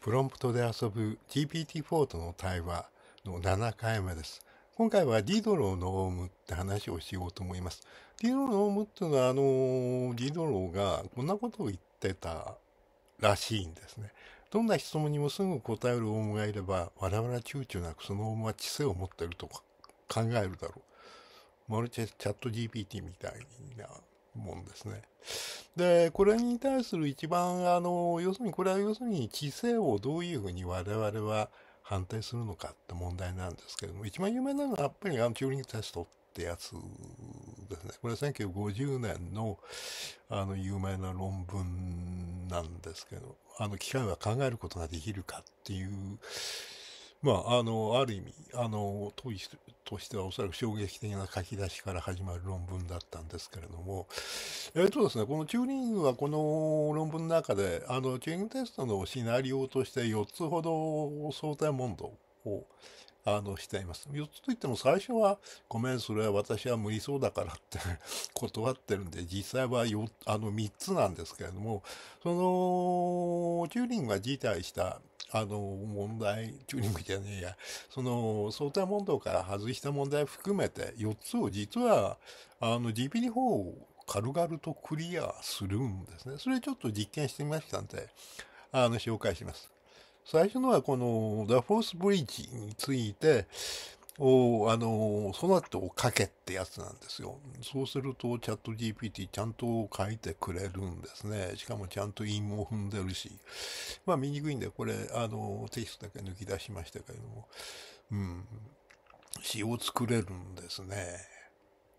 プロンプトで遊ぶ GPT-4 との対話の7回目です。今回はディドローのオウムって話をしようと思います。ディドローのオウムっていうのは、あの、ディドローがこんなことを言ってたらしいんですね。どんな質問にもすぐ答えるオウムがいれば、我々は躊躇なくそのオウムは知性を持ってるとか考えるだろう。マルチチャット GPT みたいなもんですね。で、これに対する一番、あの、要するに、これは要するに、知性をどういうふうに我々は判定するのかって問題なんですけれども、一番有名なのはやっぱりあのチューリングテストってやつですね。これは1950年のあの有名な論文なんですけど、あの機械は考えることができるかっていうまあ、あの、ある意味、あの、問いとしてはおそらく衝撃的な書き出しから始まる論文だったんですけれども、えっ、とですね、このチューリングはこの論文の中で、あの、チューリングテストのシナリオとして4つほど相対問答を、あの、しています。4つといっても最初は、ごめん、それは私は無理そうだからって断ってるんで、実際はよあの3つなんですけれども、その、チューリングが辞退したあの、問題、チューニングじゃねえや、その、相対問答から外した問題含めて、4つを実は、あの、GP2 を軽々とクリアするんですね。それちょっと実験してみましたんで、あの、紹介します。最初のはこの、ダフォースブリッジについて、を、あの、その後書けってやつなんですよ。そうすると、チャット GPT ちゃんと書いてくれるんですね。しかもちゃんと韻も踏んでるし。まあ、見にくいんで、これ、あの、テキストだけ抜き出しましたけれども、うん、詩を作れるんですね。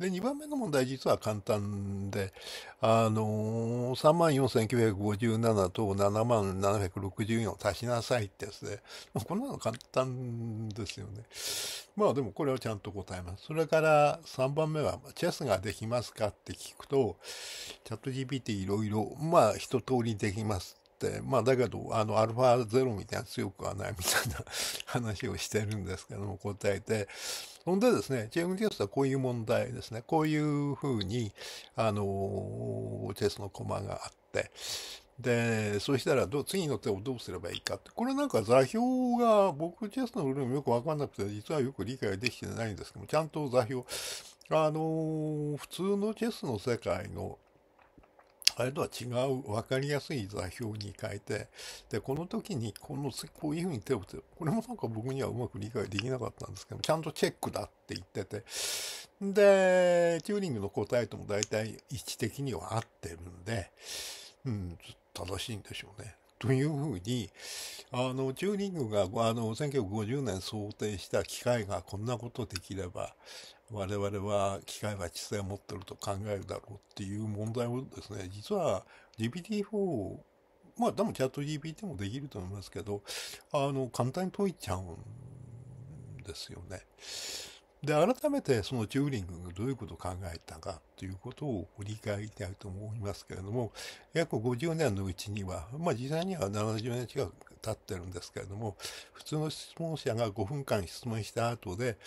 で、2番目の問題実は簡単で、あのー、34,957と77,764を足しなさいってやつで、まあ、こんなの簡単ですよね。まあでもこれはちゃんと答えます。それから3番目は、チェスができますかって聞くと、チャット GPT いろいろ、まあ一通りできます。、まあだけど、あの、アルファゼロみたいな強くはないみたいな話をしてるんですけども、答えて。ほんでですね、チームテスはこういう問題ですね。こういうふうに、あの、チェスの駒があって、で、そしたらど、次の手をどうすればいいかって。これなんか座標が、僕、チェスのルールもよくわかんなくて、実はよく理解できてないんですけども、ちゃんと座標、あの、普通のチェスの世界の、あれとは違う分かりやすい座標に変えて、で、この時にこの、こういうふうに手を打つ。これもなんか僕にはうまく理解できなかったんですけど、ちゃんとチェックだって言ってて、で、チューリングの答えとも大体位置的には合ってるんで、うん、正しいんでしょうね。というふうに、あの、チューリングが、あの、1950年想定した機械がこんなことできれば、我々は機械は知性を持ってると考えるだろうっていう問題をですね、実は GPT-4 まあ、多分チャット GPT もできると思いますけど、あの、簡単に解いちゃうんですよね。で、改めてそのチューリングがどういうことを考えたかということを振理解したいと思いますけれども、約50年のうちには、まあ実際には70年近く経ってるんですけれども、普通の質問者が5分間質問した後で、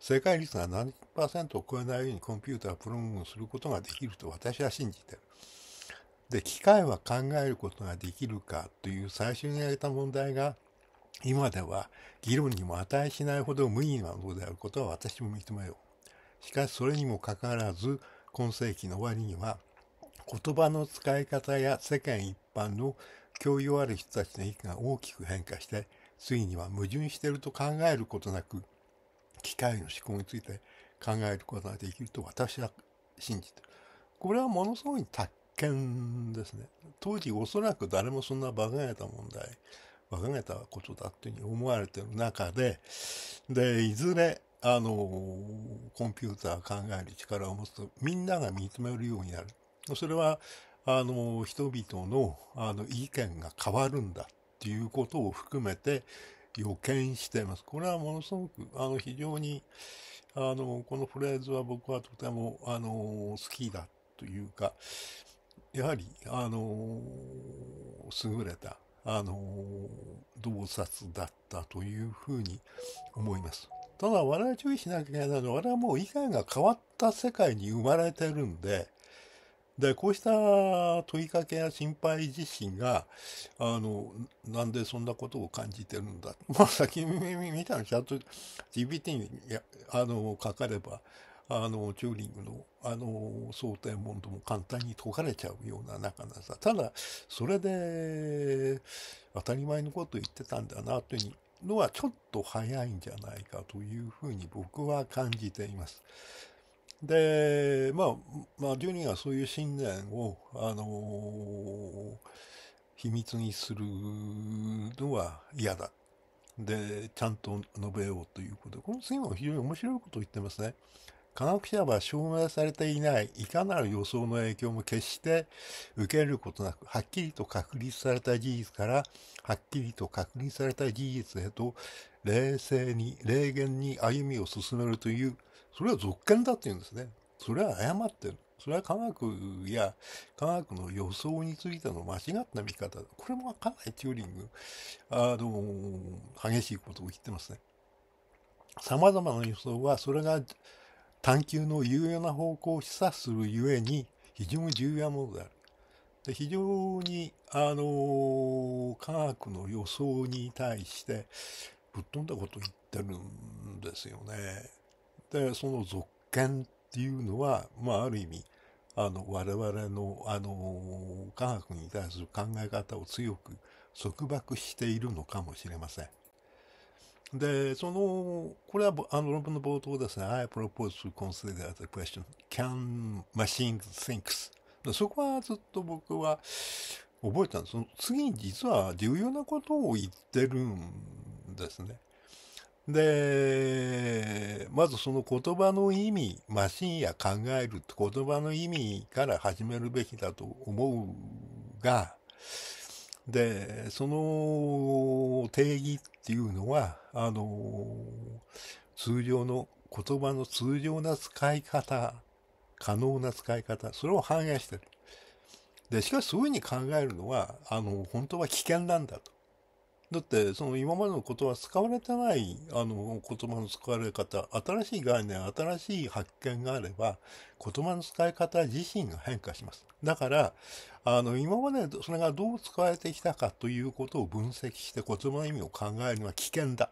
正解率が70%を超えないようにコンピュータープログラムすることができると私は信じてる。で、機械は考えることができるかという最初に挙げた問題が、今では議論にも値しないほど無意なものであることは私も認めよう。しかしそれにもかかわらず、今世紀の終わりには、言葉の使い方や世間一般の共有ある人たちの意見が大きく変化して、ついには矛盾していると考えることなく、機械の思考について考えることができると私は信じてこれはものすごい達見ですね。当時おそらく誰もそんな馬鹿げた問題、馬鹿げたことだっていうふうに思われてる中で、で、いずれ、あの、コンピューター考える力を持つと、みんなが認めるようになる。それは、あの、人々の、あの、意見が変わるんだっていうことを含めて、予見しています。これはものすごく、あの、非常に、あの、このフレーズは僕はとても、あの、好きだというか、やはり、あの、優れた、あの、洞察だったというふうに思います。ただ、我々注意しなきゃいけないのは、我々はもう意外が変わった世界に生まれてるんで、で、こうした問いかけや心配自身が、あの、なんでそんなことを感じてるんだ。まあ、先に見たのちゃんと GPT にあのかかれば、あの、チューリングの、あの、想定問答も簡単に解かれちゃうような中なさ。ただ、それで、当たり前のことを言ってたんだな、というのは、ちょっと早いんじゃないかというふうに僕は感じています。で、まあ、まあ、デュニアはそういう信念を、あの秘密にするのは嫌だ。で、ちゃんと述べようということで、この次も非常に面白いことを言ってますね。科学者は証明されていない、いかなる予想の影響も決して受けることなく、はっきりと確立された事実から、はっきりと確立された事実へと、冷静に、冷言に歩みを進めるというそれは続見だって言うんですね。それは誤ってる。それは科学や科学の予想についての間違った見方。これもかなりチューリング、あの、激しいことを言ってますね。様々な予想は、それが探求の有用な方向を示唆するゆえに、非常に重要なものである。で非常に、あの、科学の予想に対して、ぶっ飛んだことを言ってるんですよね。で、その続見っていうのは、まあ、ある意味、あの、我々の、あの、科学に対する考え方を強く束縛しているのかもしれません。で、その、これは、あの、論文の冒頭ですね。I propose to consider the question, can machines thinks? そこはずっと僕は覚えたんです。その次に実は重要なことを言ってるんですね。で、まずその言葉の意味、マシンや考えるって言葉の意味から始めるべきだと思うが、で、その定義っていうのは、あの、通常の言葉の通常な使い方、可能な使い方、それを反映してる。で、しかしそういうふうに考えるのは、あの、本当は危険なんだと。だって、その今までのことは使われてない、あの、言葉の使われ方、新しい概念、新しい発見があれば、言葉の使い方自身が変化します。だから、あの、今までそれがどう使われてきたかということを分析して言葉の意味を考えるのは危険だ。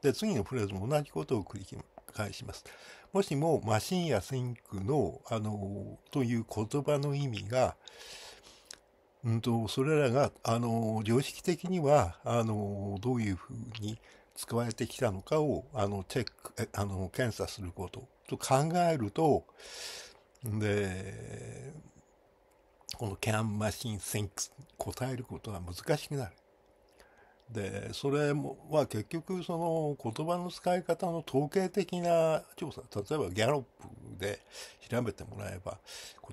で、次のフレーズも同じことを繰り返します。もしも、マシンやシンクの、あの、という言葉の意味が、うんと、それらが、あの、常識的には、あの、どういうふうに使われてきたのかを、あの、チェック、あの、検査することと考えると、で、この CAN マシン・センク答えることは難しくなる。で、それも、は結局その言葉の使い方の統計的な調査、例えばギャロップで調べてもらえば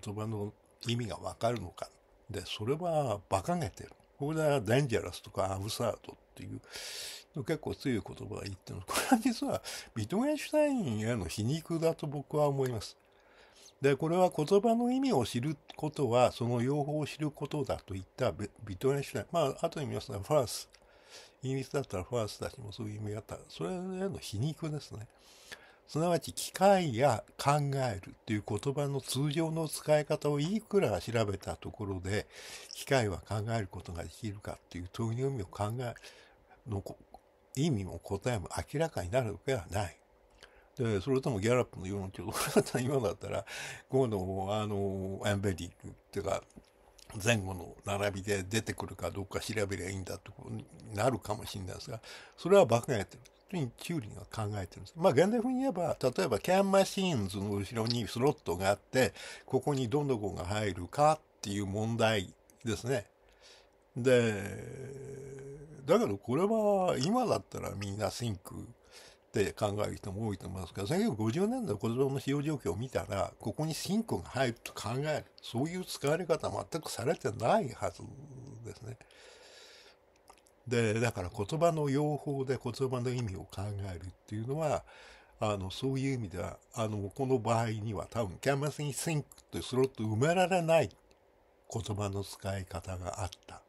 言葉の意味がわかるのかで、それは馬鹿げてる。これはデンジャラスとかアブサートっていう結構強い言葉が言ってるこれは実はビトゲンシュタインへの皮肉だと僕は思います。で、これは言葉の意味を知ることは、その用法を知ることだといったビトゲンシュタイン。まあ、後に見ますが、ファース。イギリスだったらファースたちもそういう意味があった。それへの皮肉ですね。すなわち機械や考えるという言葉の通常の使い方をいくら調べたところで、機械は考えることができるかという問いの意味を考え、の意味も答えも明らかになるわけはない。で、それともギャラップの世論調査、今だったら、この、あの、エンベリングっていうか、前後の並びで出てくるかどうか調べりゃいいんだとなるかもしれないですが、それは馬鹿げてる。にキュウリが考えてるんです。まあ、現代風に言えば、例えばキャンマシーンズの後ろにスロットがあって、ここにどんどこが入るかっていう問題ですね。で、だけどこれは今だったらみんなシンクって考える人も多いと思いますけど、1950年代の子供の使用状況を見たら、ここにシンクが入ると考える。そういう使われ方全くされてないはずですね。でだから言葉の用法で言葉の意味を考えるっていうのはあのそういう意味ではあのこの場合には多分キャンバスに t h i n ってスロット埋められない言葉の使い方があった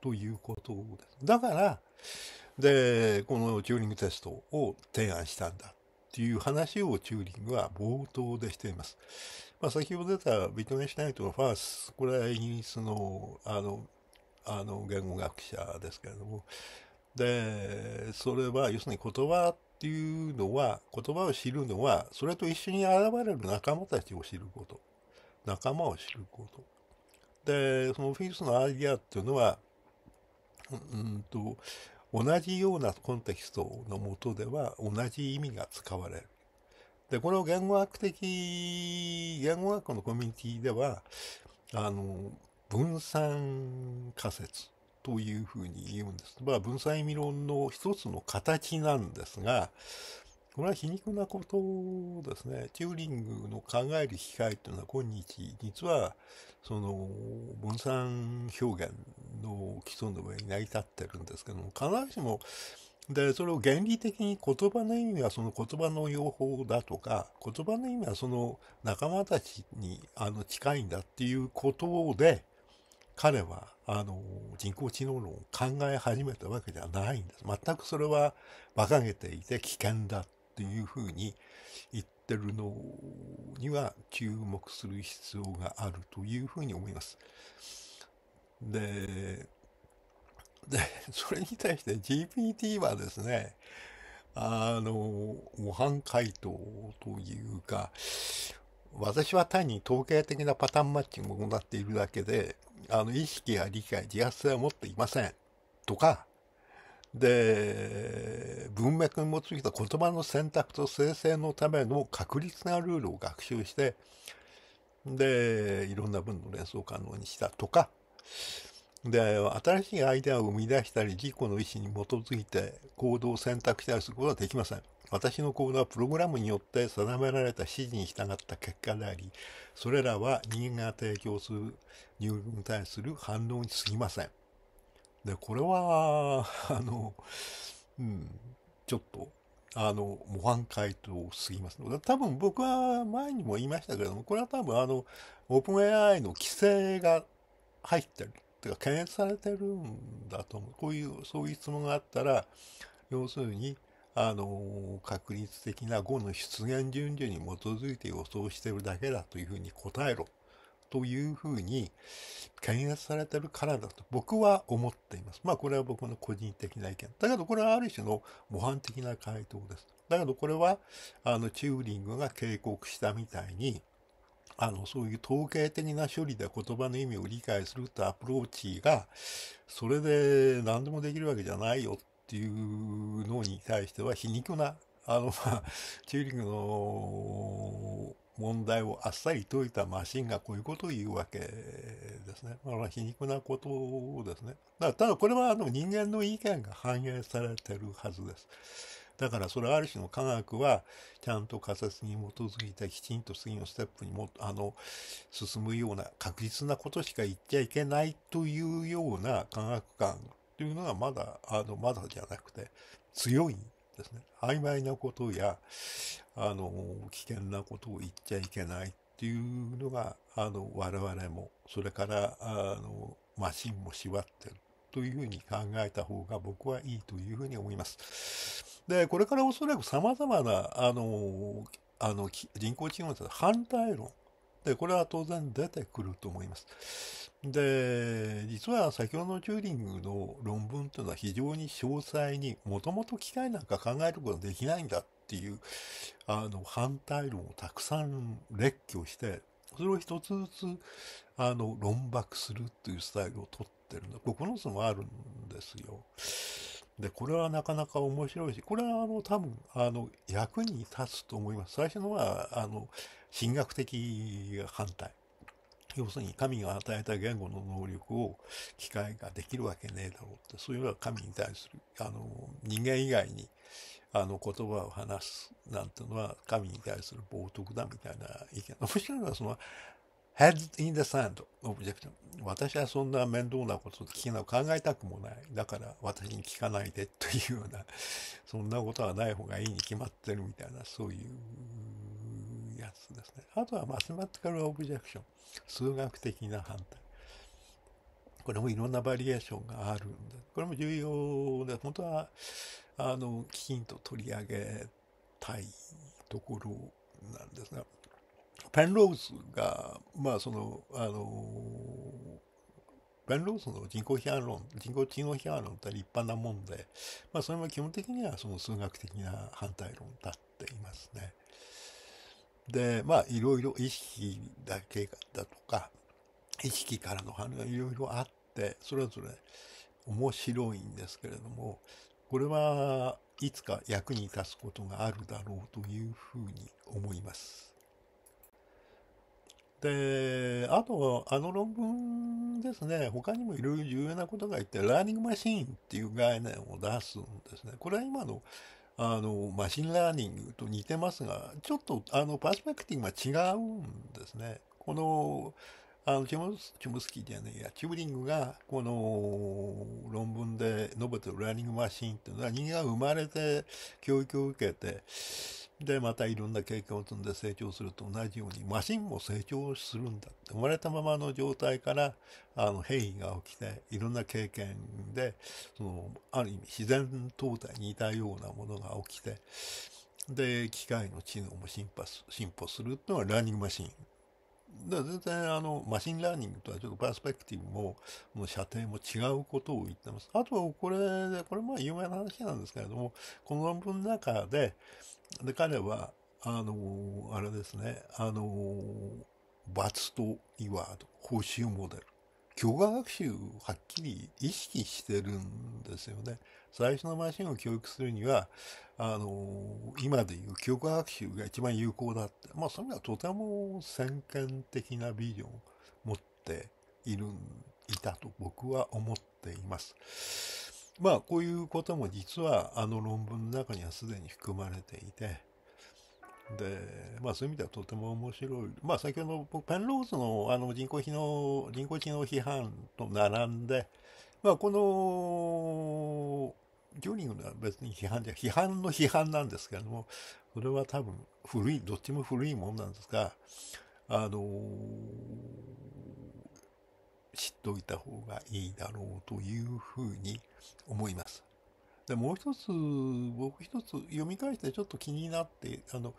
ということです。だからでこのチューリングテストを提案したんだっていう話をチューリングは冒頭でしています。まあ、先ほど出たビットネンシュナイトのファースこれはイギリスのあのあの言語学者ですけれどもでそれは要するに言葉っていうのは言葉を知るのはそれと一緒に現れる仲間たちを知ること仲間を知ることでそのフィルスのアイディアっていうのはうんと同じようなコンテキストのもとでは同じ意味が使われる。でこれを言語学的言語学のコミュニティではあの分散仮説というふうに言うんです。まあ、分散意味論の一つの形なんですが、これは皮肉なことですね。チューリングの考える機会というのは今日、実は、その、分散表現の基礎の上に成り立ってるんですけども、必ずしも、で、それを原理的に言葉の意味はその言葉の用法だとか、言葉の意味はその仲間たちにあの近いんだっていうことで、彼はあの人工知能論を考え始めたわけじゃないんです。全くそれは馬鹿げていて危険だっていうふうに言ってるのには注目する必要があるというふうに思います。で、で、それに対して GPT はですね、あの、模範回答というか、私は単に統計的なパターンマッチングを行っているだけで、あの、意識や理解、自発性は持っていません。とか、で、文脈に基づいた言葉の選択と生成のための確率なルールを学習して、で、いろんな文の連想を可能にしたとか、で、新しいアイデアを生み出したり、自己の意思に基づいて行動を選択したりすることはできません。私の行動はプログラムによって定められた指示に従った結果であり、それらは人間が提供する入力に対する反応に過ぎません。で、これは、あの、うん、ちょっと、あの、模範解答すぎます多分僕は前にも言いましたけれども、これは多分あの、オープン AI の規制が入ってる、ていうか、検閲されてるんだと思う。こういう、そういう質問があったら、要するに、あの、確率的な5の出現順序に基づいて予想してるだけだというふうに答えろというふうに検閲されてるからだと僕は思っています。まあこれは僕の個人的な意見。だけどこれはある種の模範的な回答です。だけどこれはあのチューリングが警告したみたいにあのそういう統計的な処理で言葉の意味を理解するってアプローチがそれで何でもできるわけじゃないよっていうのに対しては皮肉な、あの、まあ、チューリングの問題をあっさり解いたマシンがこういうことを言うわけですね。まあ、皮肉なことですね。だただこれはあの人間の意見が反映されてるはずです。だからそれはある種の科学はちゃんと仮説に基づいてきちんと次のステップにもあの進むような確実なことしか言っちゃいけないというような科学観というのがまだ、あの、まだじゃなくて、強いんですね。曖昧なことや、あの、危険なことを言っちゃいけないっていうのが、あの、我々も、それから、あの、マシンも縛ってるというふうに考えた方が僕はいいというふうに思います。で、これからおそらく様々な、あの、あの、人工知能の反対論。で、これは当然出てくると思います。で、実は先ほどのチューリングの論文というのは非常に詳細に、もともと機械なんか考えることができないんだっていう、あの、反対論をたくさん列挙して、それを一つずつ、あの、論爆するっていうスタイルをとってるんだ。この人もあるんですよ。で、これはなかなか面白いし、これはあの、多分、あの、役に立つと思います。最初のは、あの、進学的反対。要するに神が与えた言語の能力を機械ができるわけねえだろうって、そういうのは神に対する、あの、人間以外に、あの、言葉を話すなんてのは神に対する冒涜だみたいな意見。面白いのはその、head in the sand オブジェクト。私はそんな面倒なこと聞けな考えたくもない。だから私に聞かないでというような、そんなことはない方がいいに決まってるみたいな、そういうつですね。あとはマスマティカルオブジェクション。数学的な反対。これもいろんなバリエーションがあるんで、これも重要で、本当は、あの、きちんと取り上げたいところなんですが、ペンローズが、まあその、あの、ペン・ローズの人口批判論、人口知能批判論って立派なもんで、まあそれも基本的にはその数学的な反対論だっていますね。で、まあ、いろいろ意識だけだとか、意識からの反応がいろいろあって、それぞれ面白いんですけれども、これはいつか役に立つことがあるだろうというふうに思います。で、あと、あの論文ですね、他にもいろいろ重要なことが言って、ラーニングマシーンっていう概念を出すんですね。これは今のあの、マシンラーニングと似てますが、ちょっと、あの、パースペクティングが違うんですね。この、あの、チムス、チムスキーじゃないや、チューリングが、この論文で述べてるラーニングマシンっていうのは、人間が生まれて教育を受けて、でまたいろんな経験を積んで成長すると同じようにマシンも成長するんだって生まれたままの状態からあの変異が起きていろんな経験でそのある意味自然淘汰に似たようなものが起きてで機械の知能も進歩進歩するっていうのはラーニングマシンだ全然あのマシンラーニングとはちょっとパースペクティブももう射程も違うことを言ってます。あとはこれでこれま有名な話なんですけれどもこの論文の中でで、彼は、あの、あれですね、あの、バツといわー報酬モデル。教科学習をはっきり意識してるんですよね。最初のマシンを教育するには、あの、今でいう教科学習が一番有効だって。まあ、それはとても先見的なビジョンを持っている、いたと僕は思っています。まあ、こういうことも実はあの論文の中にはすでに含まれていて、で、まあそういう意味ではとても面白い。まあ先ほど僕、ペンローズのあの人工知能、人工知能批判と並んで、まあこの、ジョーリングは別に批判じゃ、批判の批判なんですけれども、それは多分古い、どっちも古いもんなんですが、あのー知っておいた方がいいだろうというふうに思います。で、もう一つ、僕一つ読み返してちょっと気になって、あの、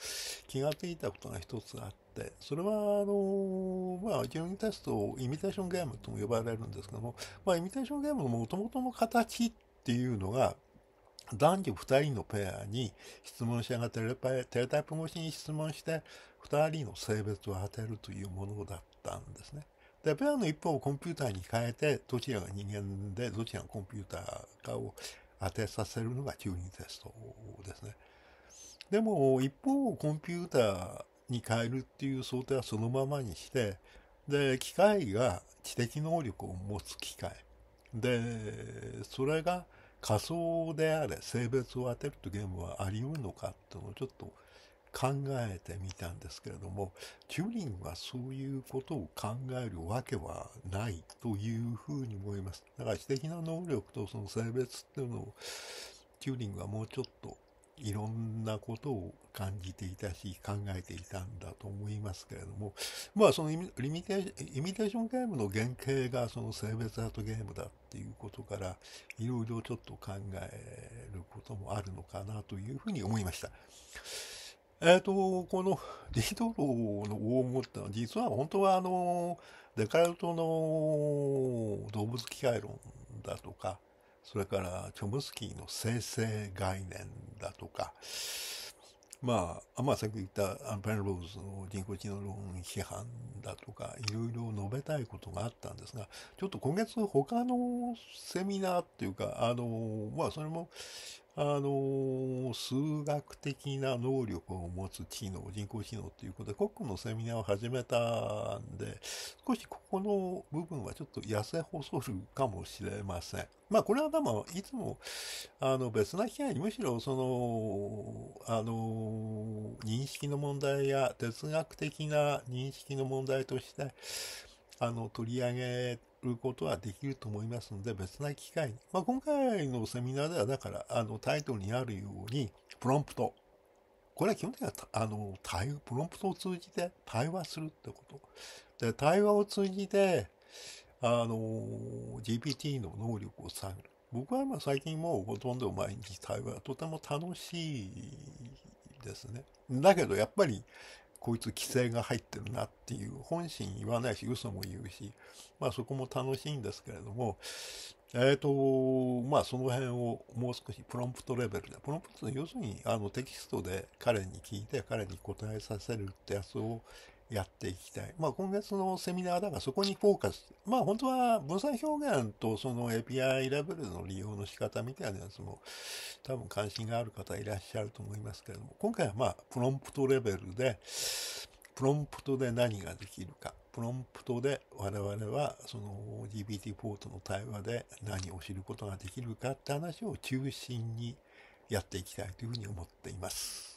気がついたことが一つあって、それは、あの、まあ、順位テスト、イミテーションゲームとも呼ばれるんですけども、まあ、イミテーションゲームの元々の形っていうのが、男女二人のペアに質問者がテレテレタイプ越しに質問して、二人の性別を当てるというものだったんですね。で、ペアの一方をコンピューターに変えて、どちらが人間で、どちらがコンピューターかを当てさせるのがチューリングテストですね。でも、一方をコンピューターに変えるっていう想定はそのままにして、で、機械が知的能力を持つ機械。で、それが仮想であれ、性別を当てるというゲームはあり得るのかっていうのをちょっと考えてみたんですけれども、チューリンはそういうことを考えるわけはないというふうに思います。だから知的な能力とその性別っていうのを、チューリングはもうちょっといろんなことを感じていたし、考えていたんだと思いますけれども、まあそのリミテーイミテーションゲームの原型がその性別アートゲームだっていうことから、いろいろちょっと考えることもあるのかなというふうに思いました。えっ、ー、と、このディドローの大物ってのは、実は本当はあの、デカルトの動物機械論だとか、それからチョムスキーの生成概念だとか、まあ、まあ、さっき言ったアンペンローズの人工知能論批判だとか、いろいろ述べたいことがあったんですが、ちょっと今月他のセミナーっていうか、あの、まあ、それも、あの、数学的な能力を持つ知能、人工知能ということで、国庫のセミナーを始めたんで、少しここの部分はちょっと痩せ細るかもしれません。まあ、これは多分、いつも、あの、別な機会に、むしろ、その、あの、認識の問題や哲学的な認識の問題として、あの、取り上げることはできると思いますので、別な機会に。まあ、今回のセミナーでは、だから、あの、タイトルにあるように、プロンプト。これは基本的には、あの、対、プロンプトを通じて対話するってこと。で、対話を通じて、あの、GPT の能力を下げる。僕はまあ最近もうほとんど毎日対話とても楽しいですね。だけどやっぱりこいつ規制が入ってるなっていう、本心言わないし、嘘も言うし、まあそこも楽しいんですけれども、えっ、ー、と、まあその辺をもう少しプロンプトレベルで、プロンプト要するにあのテキストで彼に聞いて彼に答えさせるってやつをやっていきたい。まあ、今月のセミナーだがそこにフォーカス。まあ、本当は分散表現とその API レベルの利用の仕方みたいなやつも多分関心がある方いらっしゃると思いますけれども、今回はまあ、プロンプトレベルで、プロンプトで何ができるか。プロンプトで我々はその GPT-4 との対話で何を知ることができるかって話を中心にやっていきたいというふうに思っています。